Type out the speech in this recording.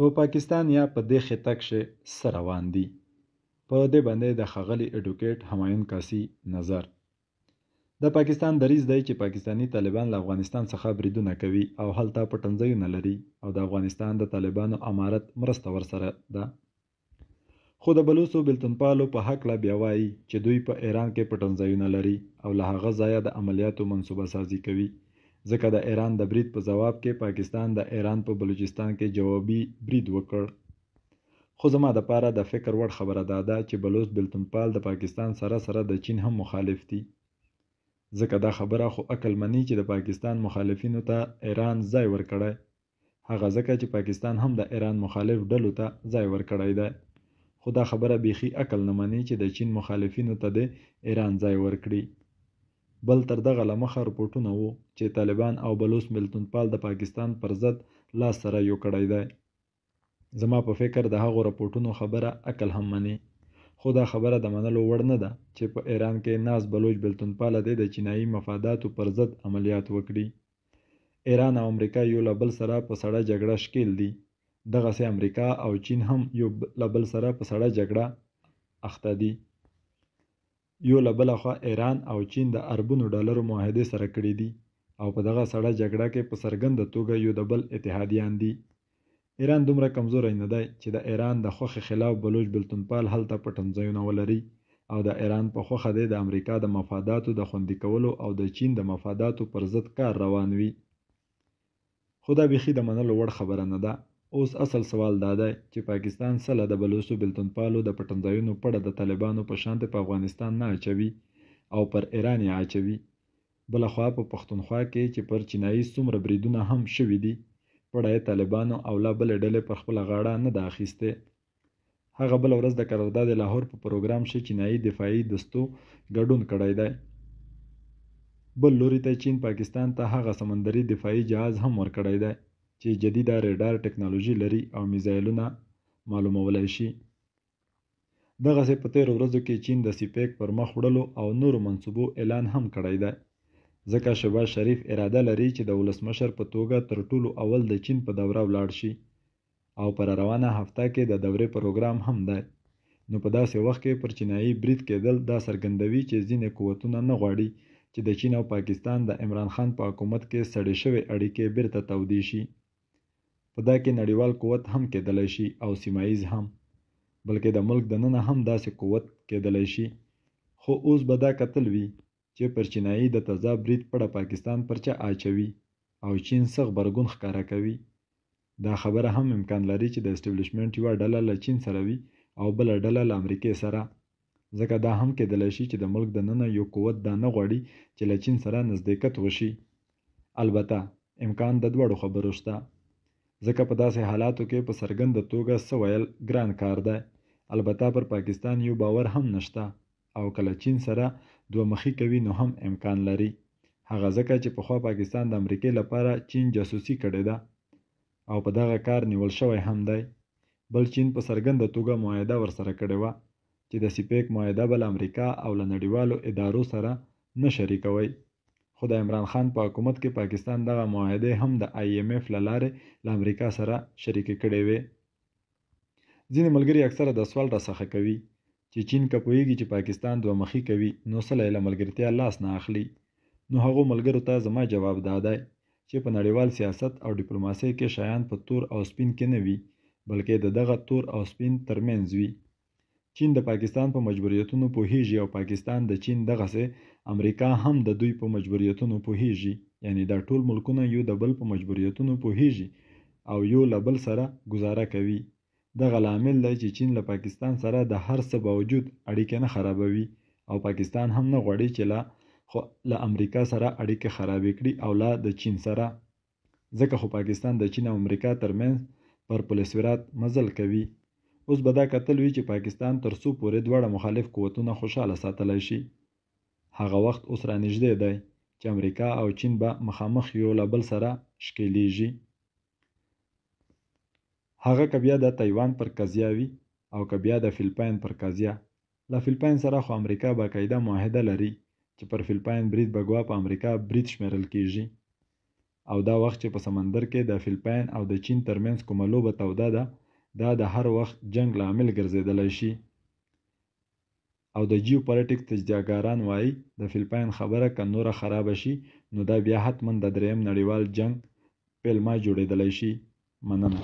په پاکستان یا په دې خطه کښې څه روان دي په دې باندې د ښاغلي اډوکیټ همایون کاسي نظر د پاکستان دریز دی چې پاکستانی طالبان له افغانستان څخه بریدونه کوي او هلته پټنځایونه لري او د افغانستان د طالبانو امارت مرسته ورسره ده خو د بلوڅو بلتنپالو په هکله بیا وایي چې دوی په ایران کې پټنځایونه لري او له هغه ځایه د عملیاتو منصوبه سازي کوي ځکه د ایران د برید په ځواب کې پاکستان د ایران په بلوچستان کې جوابي برید وکړ خو زما دپاره د فکر وړ خبره دا ده چې بلوچ بلتنپال د پاکستان سره سره د چین هم مخالف دي ځکه دا خبره خو عقل مني چې د پاکستان مخالفینو ته ایران ځای ورکړی هغه ځکه چې پاکستان هم د ایران مخالف ډلو ته ځای ورکړی دی خو دا خبره بیخي عقل نه مني چې د چین مخالفینو ته د ایران ځای ورکړي بل تر دغه له مخه رپوټونه وو چې طالبان او بلوس ملتونپال د پاکستان پر ضد لاس سره یو کړی دی زما په فکر د هغو رپوټونو خبره عقل هم مني خو دا خبره د منلو وړ نه ده چې په ایران کې ناز بلوچ بلتونپاله دی د چینایي مفاداتو پر ضد عملیات وکړي ایران او امریکا یو له بل سره په سړه جګړه شکیل دي دغسې امریکا او چین هم یو له بل سره په سړه جګړه اخته دي یو له بله خوا ایران او چین د اربونو ډالرو معاهدې سره کړې دي او په دغه سړه جګړه کې په څرګنده توګه یو د بل اتحادیان دي ایران دومره کمزوری نه دی چې د ایران د خوښې خلاف بلوچ بلتونپال هلته پټنځایونه ولري او د ایران په خوښه دی د امریکا د مفاداتو د خوندي کولو او د چین د مفاداتو پر ضد کار روان وي خو دا بیخي د منلو وړ خبره نه ده اوس اصل سوال دا دی چې پاکستان سله د بلوڅو بلتونپالو د پټنځایونو پړه د طالبانو په شانتې په افغانستان نه اچوي او پر ایران یې اچوي بله خوا په پښتونخوا کې چې پر چینایي څومره بریدونه هم شوي دي پړه یې طالبانو او لا بلې ډلې پر خپله غاړه نه ده اخیستې هغه بله ورځ د قرارداد لاهور په پروګرام شي چینایي دفاعي دستو ګډون کړی دی بل لوري ته چین پاکستان ته هغه سمندري دفاعي جهاز هم ورکړی دی چې جدیده ریډار ټکنالوژي لري او میزایلونه معلومولی شي دغسې په تیرو ورځو کې چین د سیپیک پر مخ وړلو او نورو منصوبو اعلان هم کړی دی ځکه شباز شریف اراده لري چې د ولسمشر په توګه تر ټولو اول د چین په دوره ولاړ شي او پر روانه هفته کې د دورې پروګرام هم دی نو په داسې وخت کې پر چینایي برید کېدل دا څرګندوي چې ځینې قوتونه نه غواړي چې د چین او پاکستان د عمران خان په حکومت کې سړې شوې اړیکې بیرته تودې شي په دا کې نړیوال قوت هم کېدلی شي او سیمه ایز هم بلکې د ملک دننه هم داسې قوت کېدلی شي خو اوس به دا کتل وي چې پر چینایي د تذاب برید پړه پاکستان پر چا اچوي او چین څه غبرګون ښکاره کوي دا خبره هم امکان لري چې د اسټبلیشمنټ یوه ډله له چین سره وي او بله ډله له امریکې سره ځکه دا هم کېدلی شي چې د ملک دننه یو قوت دا نه غواړي چې له چین سره نزدېکت وشي البته امکان د دواړو خبرو شته ځکه په داسې حالاتو کې په څرګنده توګه څه ویل ګران کار دی البته پر پاکستان یو باور هم نشته او کله چین سره دوه مخی کوي نو هم امکان لري هغه ځکه چې پخوا پاکستان د امریکې لپاره چین جاسوسي کړې ده او په دغه کار نیول شوی هم دی بل چین په څرګنده توګه معاهده ورسره کړې وه چې د سیپیک معاهده به له امریکا او له نړیوالو ادارو سره نه شریکوي خو د عمران خان په حکومت کې پاکستان دغه معاهدې هم د آی ایم ایف له لارې له امریکا سره شریکې کړې وې ځینې ملګري اکثره د سوال راڅخه کوي چې چین که پوهیږي چې پاکستان دوه مخی کوي نو څه له ملګرتیا لاس نه اخلي نو هغو ملګرو ته زما جواب دا دی چې په نړیوال سیاست او ډیپلوماسۍ کې شایان په تور او سپین کې نه وي بلکې د دغه تور او سپین ترمنځ وي چین د پاکستان په مجبوریتونو پوهیږي او پاکستان د چین دغسې امریکا هم د دوی په مجبوریتونو پوهیږي یعنی دا ټول ملکونه یو د بل په مجبوریتونو پوهیږي او یو له بل سره گزاره کوي دغه لامل دی چې چین له پاکستان سره د هر څه باوجود اړیکه نه خرابوي او پاکستان هم نه غواړي چې له خو له امریکا سره اړیکه خرابې کړي او لا د چین سره ځکه خو پاکستان د چین او امریکا ترمنځ پر پولیسورات مزل کوي اوس به دا کتل وي چې پاکستان تر څو پورې دواړه مخالف قوتونه خوشحاله ساتلی شي هغه وخت اوس رانږدې دی چې امریکا او چین به مخامخ یو له بل سره ښکیلیږي هغه که بیا د تایوان پر قضیه وي او که بیا د فیلپاین پر قضیه له فیلپاین سره خو امریکا باقاعده معاهده لري چې پر فیلپاین برید به ګوا په امریکا برید شمیرل کیږي او دا وخت چې په سمندر کې د فیلپاین او د چین ترمنځ کومه لوبه توده ده دا د هر وخت جنګ لامل ګرځېدلی شي او د جیو پالیټیکس تجزیهګاران وایي د فیلپاین خبره که نوره خرابه شي نو دا بیا حتما د دریم نړیوال جنګ پیلما جوړېدلی شي مننه